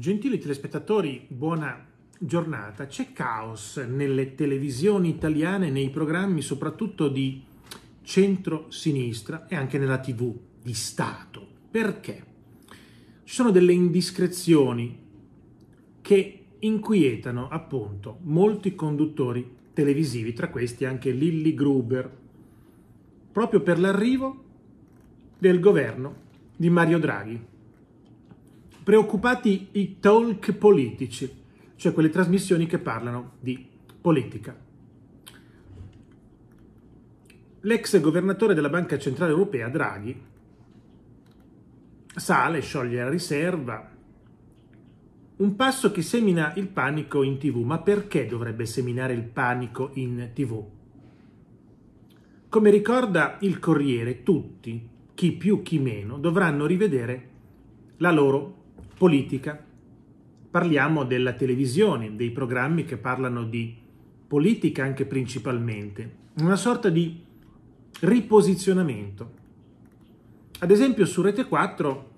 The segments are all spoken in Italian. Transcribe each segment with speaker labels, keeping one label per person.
Speaker 1: Gentili telespettatori, buona giornata. C'è caos nelle televisioni italiane, nei programmi soprattutto di centro-sinistra e anche nella TV di Stato. Perché? Ci sono delle indiscrezioni che inquietano appunto molti conduttori televisivi, tra questi anche Lilli Gruber, proprio per l'arrivo del governo di Mario Draghi preoccupati i talk politici, cioè quelle trasmissioni che parlano di politica. L'ex governatore della Banca Centrale Europea, Draghi, sale, scioglie la riserva, un passo che semina il panico in tv, ma perché dovrebbe seminare il panico in tv? Come ricorda il Corriere, tutti, chi più chi meno, dovranno rivedere la loro politica. Parliamo della televisione, dei programmi che parlano di politica anche principalmente, una sorta di riposizionamento. Ad esempio su Rete 4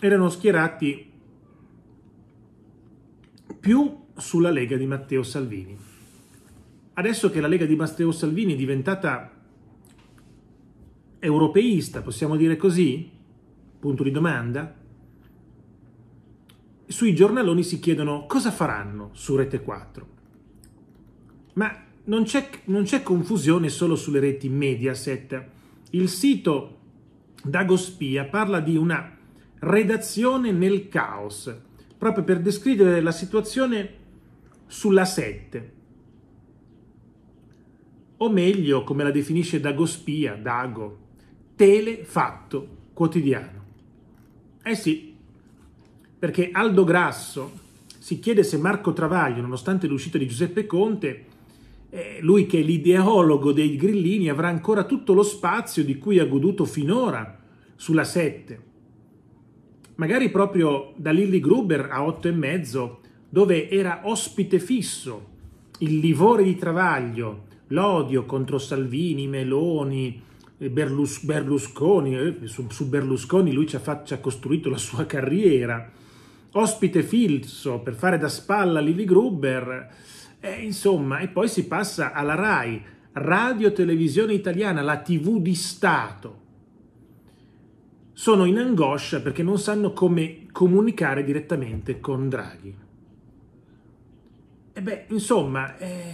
Speaker 1: erano schierati più sulla Lega di Matteo Salvini. Adesso che la Lega di Matteo Salvini è diventata europeista, possiamo dire così, punto di domanda, sui giornaloni si chiedono cosa faranno su Rete 4. Ma non c'è, non c'è confusione solo sulle reti Mediaset. Il sito Dagospia parla di una redazione nel caos, proprio per descrivere la situazione sulla 7. O meglio, come la definisce Dagospia, Dago, telefatto quotidiano. Eh sì, perché Aldo Grasso si chiede se Marco Travaglio, nonostante l'uscita di Giuseppe Conte, eh, lui che è l'ideologo dei grillini, avrà ancora tutto lo spazio di cui ha goduto finora sulla 7. Magari proprio da Lilly Gruber a 8,5, dove era ospite fisso il livore di Travaglio, l'odio contro Salvini, Meloni, Berlus, Berlusconi, eh, su, su, Berlusconi lui ci ha, fatto, ci ha, costruito la sua carriera, ospite Filso per fare da spalla a Livi Gruber, eh, insomma, e poi si passa alla RAI, Radio Televisione Italiana, la TV di Stato. Sono in angoscia perché non sanno come comunicare direttamente con Draghi. E beh, insomma, eh,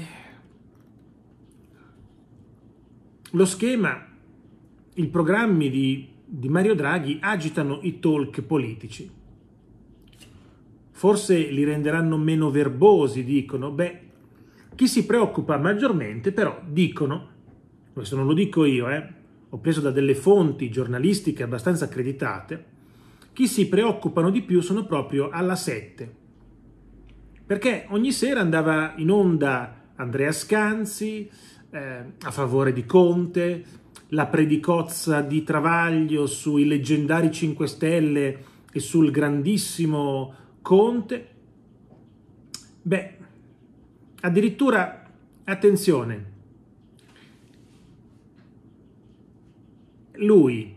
Speaker 1: lo schema i programmi di, di Mario Draghi agitano i talk politici. Forse li renderanno meno verbosi, dicono. Beh, chi si preoccupa maggiormente però, dicono, questo non lo dico io, eh, ho preso da delle fonti giornalistiche abbastanza accreditate, chi si preoccupano di più sono proprio alla 7. Perché ogni sera andava in onda Andrea Scanzi eh, a favore di Conte, la predicozza di Travaglio sui leggendari 5 Stelle e sul grandissimo Conte. Beh, addirittura, attenzione, lui,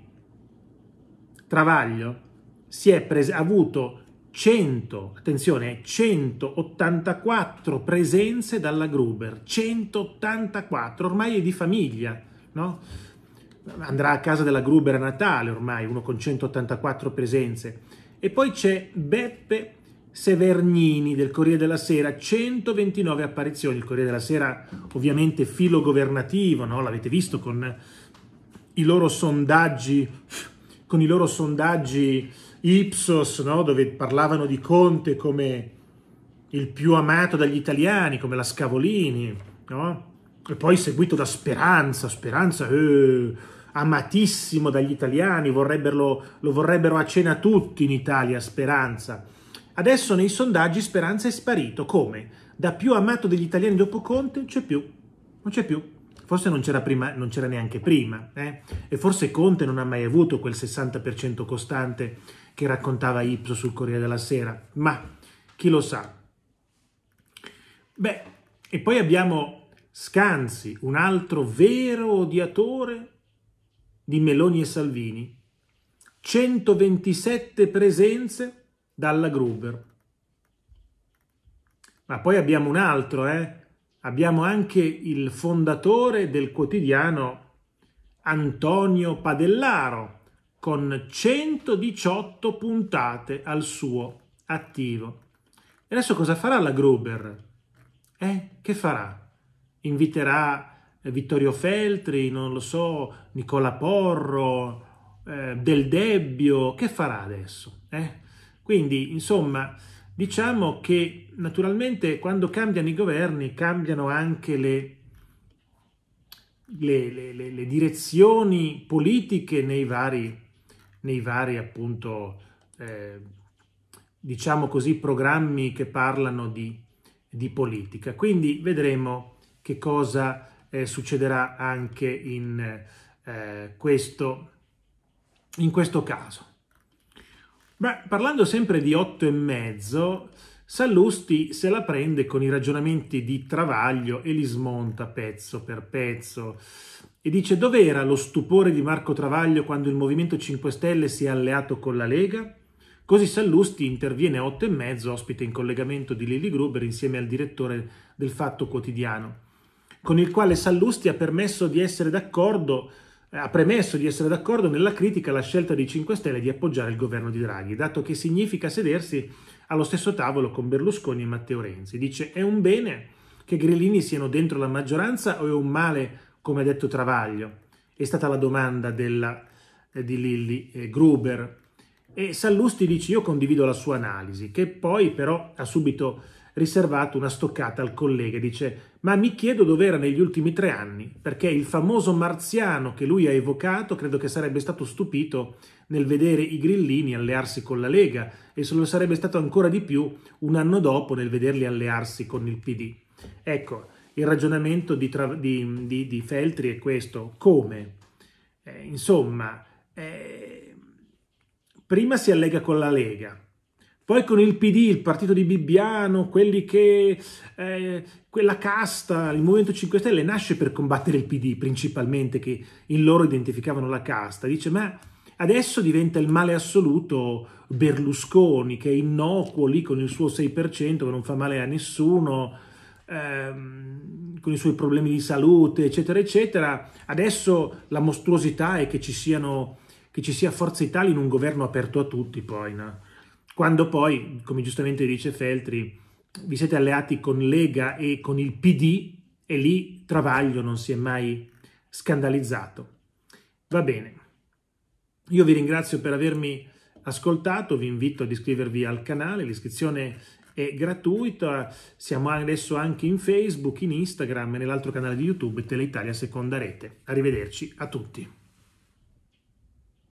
Speaker 1: Travaglio, si è avuto 100, attenzione, 184 presenze dalla Gruber, 184, ormai è di famiglia, no? andrà a casa della Gruber a Natale ormai, uno con 184 presenze. E poi c'è Beppe Severnini del Corriere della Sera, 129 apparizioni. Il Corriere della Sera ovviamente filo governativo, no? l'avete visto con i loro sondaggi, con i loro sondaggi Ipsos, no? dove parlavano di Conte come il più amato dagli italiani, come la Scavolini. No? e poi seguito da Speranza, Speranza eh, amatissimo dagli italiani, vorrebbero, lo vorrebbero a cena tutti in Italia, Speranza. Adesso nei sondaggi Speranza è sparito, come? Da più amato degli italiani dopo Conte c'è più, non c'è più. Forse non c'era, prima, non c'era neanche prima, eh? e forse Conte non ha mai avuto quel 60% costante che raccontava Ipso sul Corriere della Sera, ma chi lo sa. Beh, e poi abbiamo Scanzi, un altro vero odiatore di Meloni e Salvini, 127 presenze dalla Gruber. Ma poi abbiamo un altro, eh? abbiamo anche il fondatore del quotidiano Antonio Padellaro con 118 puntate al suo attivo. E adesso cosa farà la Gruber? Eh, che farà? inviterà Vittorio Feltri, non lo so, Nicola Porro, eh, Del Debbio, che farà adesso? Eh? Quindi, insomma, diciamo che naturalmente quando cambiano i governi cambiano anche le, le, le, le direzioni politiche nei vari, nei vari appunto, eh, diciamo così, programmi che parlano di, di politica. Quindi vedremo che cosa eh, succederà anche in, eh, questo, in questo caso. Beh, parlando sempre di 8 e mezzo, Sallusti se la prende con i ragionamenti di Travaglio e li smonta pezzo per pezzo e dice dov'era lo stupore di Marco Travaglio quando il Movimento 5 Stelle si è alleato con la Lega? Così Sallusti interviene a 8 e mezzo, ospite in collegamento di Lili Gruber insieme al direttore del Fatto Quotidiano con il quale Sallusti ha permesso di essere d'accordo eh, ha premesso di essere d'accordo nella critica alla scelta dei 5 Stelle di appoggiare il governo di Draghi, dato che significa sedersi allo stesso tavolo con Berlusconi e Matteo Renzi. Dice è un bene che Grillini siano dentro la maggioranza o è un male, come ha detto Travaglio? È stata la domanda della, eh, di Lilli eh, Gruber. E Sallusti dice io condivido la sua analisi, che poi però ha subito riservato una stoccata al collega. e Dice, ma mi chiedo dove era negli ultimi tre anni, perché il famoso marziano che lui ha evocato credo che sarebbe stato stupito nel vedere i grillini allearsi con la Lega e se lo sarebbe stato ancora di più un anno dopo nel vederli allearsi con il PD. Ecco, il ragionamento di, di, di, di Feltri è questo. Come? Eh, insomma, eh, prima si allega con la Lega, poi con il PD, il partito di Bibbiano, quelli che eh, quella casta, il Movimento 5 Stelle nasce per combattere il PD principalmente, che in loro identificavano la casta. Dice, ma adesso diventa il male assoluto Berlusconi, che è innocuo lì con il suo 6%, che non fa male a nessuno, ehm, con i suoi problemi di salute, eccetera, eccetera. Adesso la mostruosità è che ci, siano, che ci sia Forza Italia in un governo aperto a tutti, poi, no? quando poi, come giustamente dice Feltri, vi siete alleati con Lega e con il PD e lì Travaglio non si è mai scandalizzato. Va bene, io vi ringrazio per avermi ascoltato, vi invito ad iscrivervi al canale, l'iscrizione è gratuita, siamo adesso anche in Facebook, in Instagram e nell'altro canale di YouTube Teleitalia Seconda Rete. Arrivederci a tutti.